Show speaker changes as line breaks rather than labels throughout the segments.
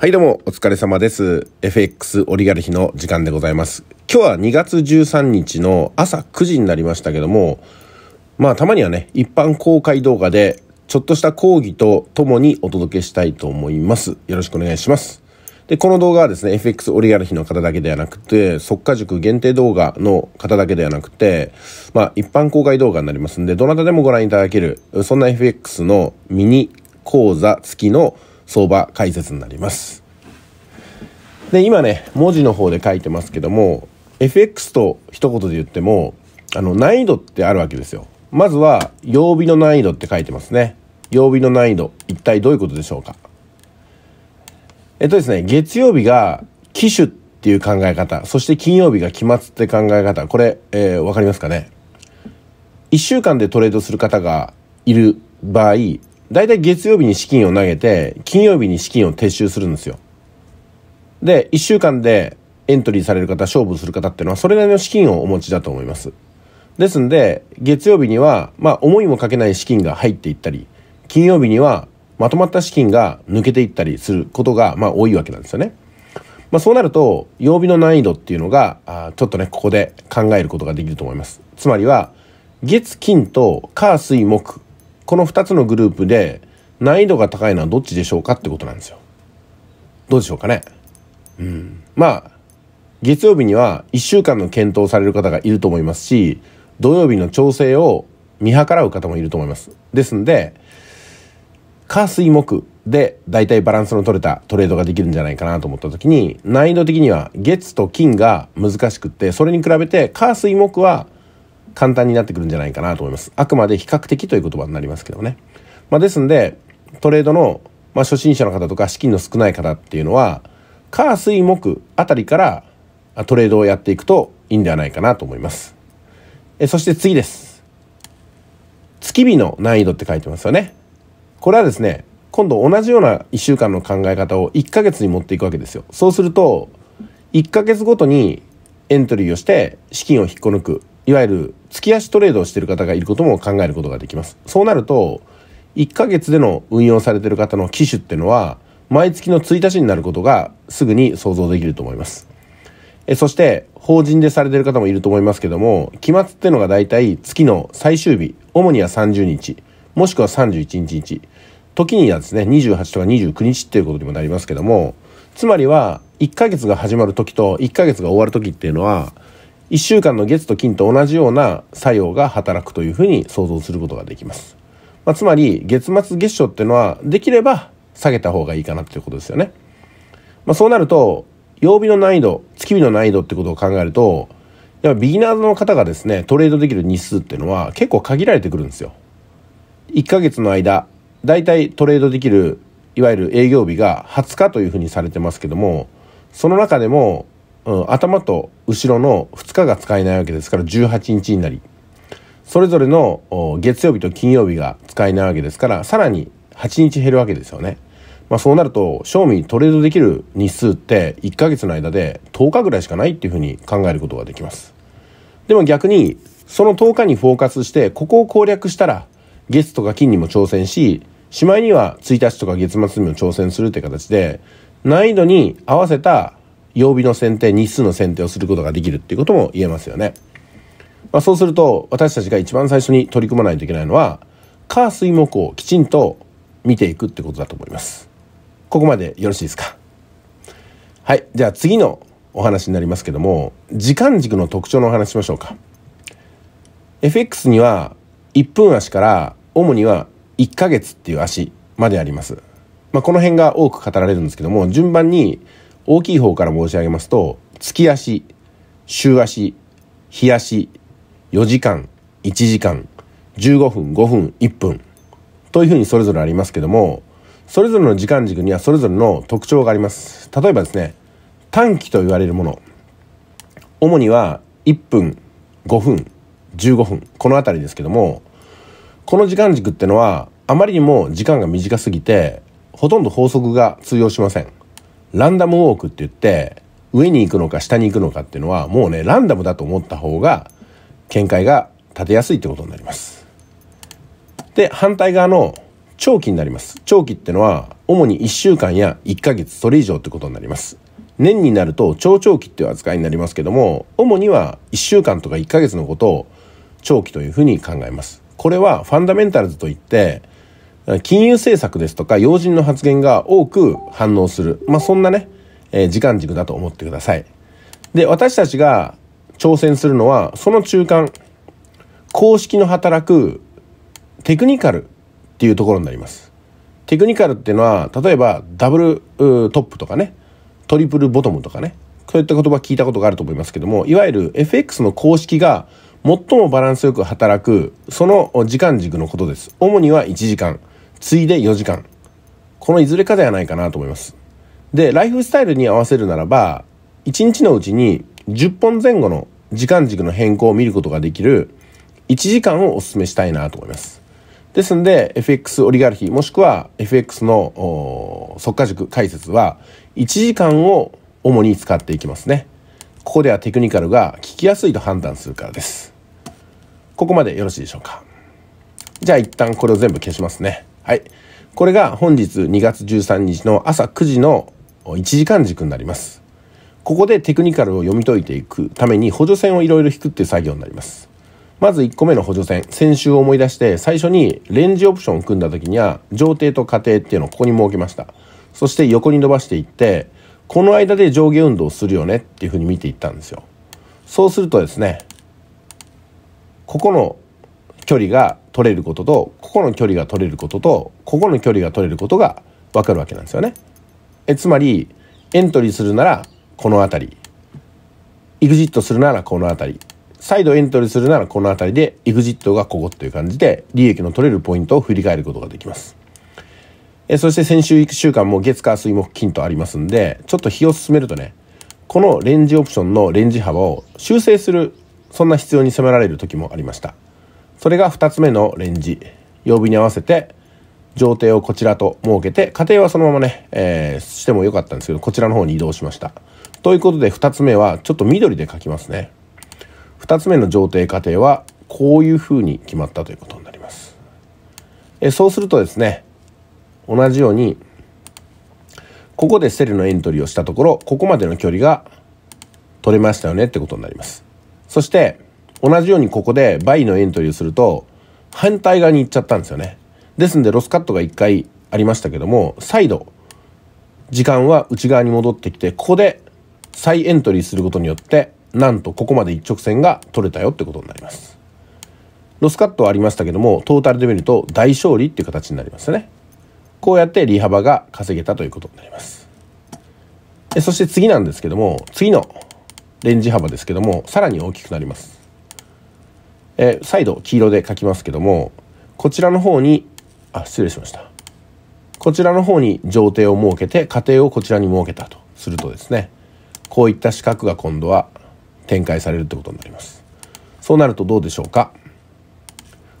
はいどうもお疲れ様です。FX オリガルヒの時間でございます。今日は2月13日の朝9時になりましたけども、まあたまにはね、一般公開動画でちょっとした講義とともにお届けしたいと思います。よろしくお願いします。で、この動画はですね、FX オリガルヒの方だけではなくて、即価塾限定動画の方だけではなくて、まあ一般公開動画になりますんで、どなたでもご覧いただける、そんな FX のミニ講座付きの相場解説になります。で、今ね、文字の方で書いてますけども、FX と一言で言っても、あの、難易度ってあるわけですよ。まずは、曜日の難易度って書いてますね。曜日の難易度、一体どういうことでしょうか。えっとですね、月曜日が機種っていう考え方、そして金曜日が期末って考え方、これ、えー、わかりますかね ?1 週間でトレードする方がいる場合、大体月曜日に資金を投げて、金曜日に資金を撤収するんですよ。で、1週間でエントリーされる方、勝負する方っていうのは、それなりの資金をお持ちだと思います。ですんで、月曜日には、まあ、思いもかけない資金が入っていったり、金曜日には、まとまった資金が抜けていったりすることが、まあ、多いわけなんですよね。まあ、そうなると、曜日の難易度っていうのが、あちょっとね、ここで考えることができると思います。つまりは、月、金と、火、水、木、この2つのグループで難易度が高いのはどっちでしょうかってことなんですよ。どうでしょうかね。うん、まあ月曜日には1週間の検討される方がいると思いますし土曜日の調整を見計らう方もいると思います。ですんで火水木で大体バランスの取れたトレードができるんじゃないかなと思った時に難易度的には月と金が難しくってそれに比べて火水木は簡単になってくるんじゃないかなと思います。あくまで比較的という言葉になりますけどね。まあ、ですんで、トレードの、まあ、初心者の方とか資金の少ない方っていうのは、火、水、木あたりからトレードをやっていくといいんではないかなと思います。えそして次です。月日の難易度って書いてますよね。これはですね、今度同じような1週間の考え方を1ヶ月に持っていくわけですよ。そうすると、1ヶ月ごとにエントリーをして資金を引っこ抜く、いわゆる月足トレードをしてる方がいることも考えることができます。そうなると、1ヶ月での運用されてる方の機種ってのは、毎月の1日になることがすぐに想像できると思います。えそして、法人でされてる方もいると思いますけども、期末ってのが大体月の最終日、主には30日、もしくは31日時にはですね、28とか29日っていうことにもなりますけども、つまりは、1ヶ月が始まる時と1ヶ月が終わる時っていうのは、1週間の月と金と同じような作用が働くというふうに想像することができます。まあ、つまり月末月初っていうのはできれば下げた方がいいかなっていうことですよね。まあ、そうなると曜日の難易度月日の難易度ってことを考えるとやっぱビギナーズの方がですねトレードできる日数っていうのは結構限られてくるんですよ。1ヶ月の間だいたいトレードできるいわゆる営業日が20日というふうにされてますけどもその中でもうん、頭と後ろの2日が使えないわけですから18日になりそれぞれの月曜日と金曜日が使えないわけですからさらに8日減るわけですよね。まあ、そうなると賞味トレードできる日数って1ヶ月の間で10日ぐらいしかないっていうふうに考えることができます。でも逆にその10日にフォーカスしてここを攻略したら月とか金にも挑戦ししまいには1日とか月末にも挑戦するって形で難易度に合わせた曜日の選定日数の選定をすることができるっていうことも言えますよね。まあ、そうすると私たちが一番最初に取り組まないといけないのは火水木をきちんと見ていくってことだと思います。ここまでよろしいですかはい。じゃあ次のお話になりますけども、時間軸の特徴のお話しましょうか。FX には1分足から主には1ヶ月っていう足まであります。まあ、この辺が多く語られるんですけども、順番に大きい方から申し上げますと月足週足日足4時間1時間15分5分1分というふうにそれぞれありますけどもそれぞれの時間軸にはそれぞれの特徴があります例えばですね短期と言われるもの主には1分5分15分この辺りですけどもこの時間軸ってのはあまりにも時間が短すぎてほとんど法則が通用しませんランダムウォークって言って上に行くのか下に行くのかっていうのはもうねランダムだと思った方が見解が立てやすいってことになります。で反対側の長期になります長期ってのは主に1週間や1ヶ月それ以上ってことになります年になると超長期っていう扱いになりますけども主には1週間とか1ヶ月のことを長期というふうに考えますこれはファンダメンタルズといって金融政策ですとか要人の発言が多く反応する、まあ、そんなね、えー、時間軸だと思ってください。で、私たちが挑戦するのは、その中間、公式の働くテクニカルっていうところになります。テクニカルっていうのは、例えばダブルトップとかね、トリプルボトムとかね、そういった言葉聞いたことがあると思いますけども、いわゆる FX の公式が最もバランスよく働く、その時間軸のことです。主には1時間。次いで4時間。このいずれかではないかなと思います。で、ライフスタイルに合わせるならば、1日のうちに10本前後の時間軸の変更を見ることができる1時間をお勧めしたいなと思います。ですんで、FX オリガルヒ、もしくは FX の速化軸解説は、1時間を主に使っていきますね。ここではテクニカルが聞きやすいと判断するからです。ここまでよろしいでしょうか。じゃあ一旦これを全部消しますね。はい。これが本日2月13日の朝9時の1時間軸になります。ここでテクニカルを読み解いていくために補助線をいろいろ引くっていう作業になります。まず1個目の補助線。先週思い出して最初にレンジオプションを組んだ時には上底と下底っていうのをここに設けました。そして横に伸ばしていって、この間で上下運動をするよねっていうふうに見ていったんですよ。そうするとですね、ここの距離が取れることとここの距離が取れることとここの距離が取れることが分かるわけなんですよね。えつまりエントリーするならこの辺りエグジットするならこの辺り再度エントリーするならこの辺りでエグジットがここという感じで利益の取れるポイントを振り返ることができます。えそして先週1週間も月火水木金とありますんでちょっと日を進めるとねこのレンジオプションのレンジ幅を修正するそんな必要に迫られる時もありましたそれが2つ目のレンジ曜日に合わせて上程をこちらと設けて家庭はそのままね、えー、してもよかったんですけどこちらの方に移動しましたということで2つ目はちょっと緑で書きますね2つ目の上程過程はこういうふうに決まったということになりますえそうするとですね同じようにここでセルのエントリーをしたところここまでの距離が取れましたよねってことになりますそして同じようにここで倍のエントリーすると反対側に行っちゃったんですよね。ですんでロスカットが1回ありましたけども、再度時間は内側に戻ってきて、ここで再エントリーすることによって、なんとここまで一直線が取れたよってことになります。ロスカットはありましたけども、トータルで見ると大勝利っていう形になりますよね。こうやって利幅が稼げたということになります。そして次なんですけども、次のレンジ幅ですけども、さらに大きくなります。えー、再度黄色で書きますけども、こちらの方に、あ、失礼しました。こちらの方に上底を設けて、家庭をこちらに設けたとするとですね、こういった四角が今度は展開されるってことになります。そうなるとどうでしょうか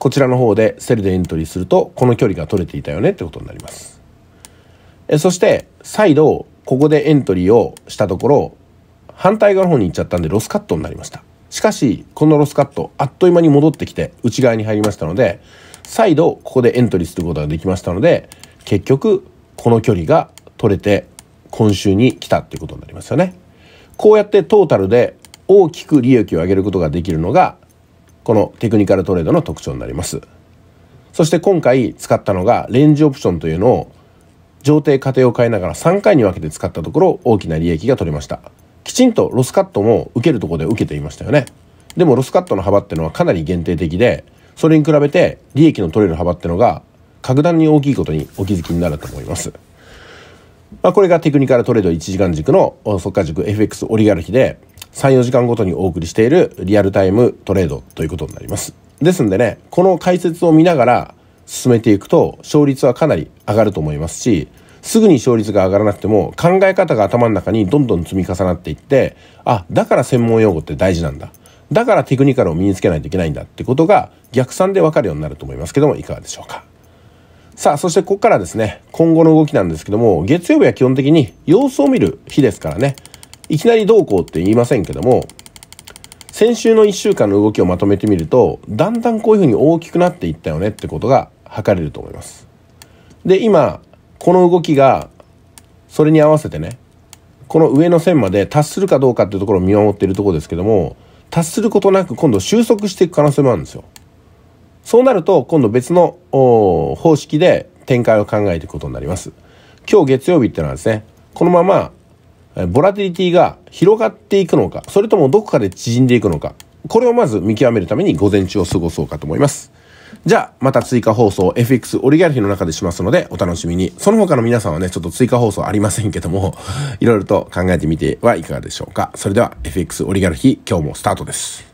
こちらの方でセルでエントリーすると、この距離が取れていたよねってことになります。えそして、再度、ここでエントリーをしたところ、反対側の方に行っちゃったんでロスカットになりました。しかし、このロスカット、あっという間に戻ってきて内側に入りましたので、再度ここでエントリーすることができましたので、結局、この距離が取れて、今週に来たっていうことになりますよね。こうやってトータルで大きく利益を上げることができるのが、このテクニカルトレードの特徴になります。そして今回使ったのが、レンジオプションというのを、上程過程を変えながら3回に分けて使ったところ、大きな利益が取れました。きちんとロスカットも受けるとこで受けていましたよね。でもロスカットの幅ってのはかなり限定的で、それに比べて利益の取れる幅ってのが格段に大きいことにお気づきになると思います。まあ、これがテクニカルトレード1時間軸の速稼軸 FX オリガルヒで3、4時間ごとにお送りしているリアルタイムトレードということになります。ですんでね、この解説を見ながら進めていくと勝率はかなり上がると思いますし、すぐに勝率が上がらなくても考え方が頭の中にどんどん積み重なっていってあだから専門用語って大事なんだだからテクニカルを身につけないといけないんだってことが逆算で分かるようになると思いますけどもいかがでしょうかさあそしてここからですね今後の動きなんですけども月曜日は基本的に様子を見る日ですからねいきなりどうこうって言いませんけども先週の1週間の動きをまとめてみるとだんだんこういうふうに大きくなっていったよねってことが測れると思いますで今この動きがそれに合わせてねこの上の線まで達するかどうかっていうところを見守っているところですけども達することなく今度収束していく可能性もあるんですよ。そうなると今度別の方式で展開を考えていくことになります。今日月曜日ってのはですねこのままボラティリティが広がっていくのかそれともどこかで縮んでいくのかこれをまず見極めるために午前中を過ごそうかと思います。じゃあ、また追加放送 FX オリガルヒの中でしますので、お楽しみに。その他の皆さんはね、ちょっと追加放送ありませんけども、いろいろと考えてみてはいかがでしょうか。それでは、FX オリガルヒ、今日もスタートです。